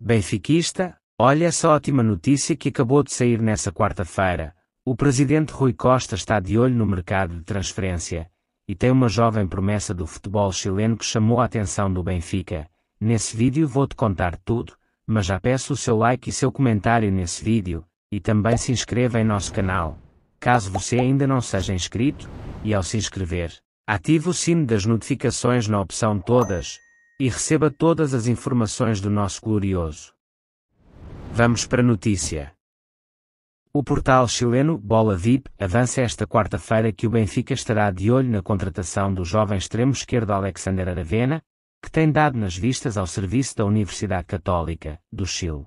Benfiquista, olha essa ótima notícia que acabou de sair nessa quarta-feira. O presidente Rui Costa está de olho no mercado de transferência e tem uma jovem promessa do futebol chileno que chamou a atenção do Benfica. Nesse vídeo vou-te contar tudo, mas já peço o seu like e seu comentário nesse vídeo, e também se inscreva em nosso canal, caso você ainda não seja inscrito, e ao se inscrever, ative o sino das notificações na opção Todas, e receba todas as informações do nosso glorioso. Vamos para a notícia. O portal chileno Bola VIP avança esta quarta-feira que o Benfica estará de olho na contratação do jovem extremo esquerdo Alexander Aravena, que tem dado nas vistas ao serviço da Universidade Católica do Chile.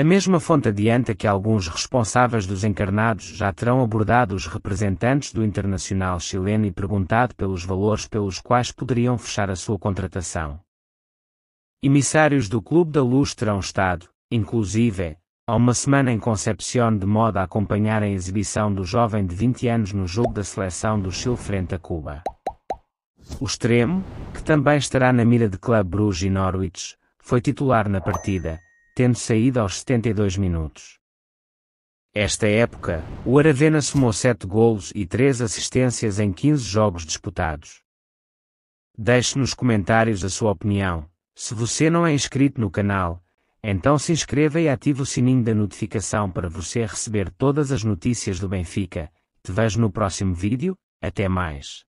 A mesma fonte adianta que alguns responsáveis dos encarnados já terão abordado os representantes do internacional chileno e perguntado pelos valores pelos quais poderiam fechar a sua contratação. Emissários do Clube da Luz terão estado, inclusive, há uma semana em Concepción de modo a acompanhar a exibição do jovem de 20 anos no jogo da seleção do Chile frente a Cuba. O extremo, que também estará na mira de Club Bruges e Norwich, foi titular na partida tendo saído aos 72 minutos. Esta época, o Aravena somou 7 golos e 3 assistências em 15 jogos disputados. Deixe nos comentários a sua opinião. Se você não é inscrito no canal, então se inscreva e ative o sininho da notificação para você receber todas as notícias do Benfica. Te vejo no próximo vídeo, até mais.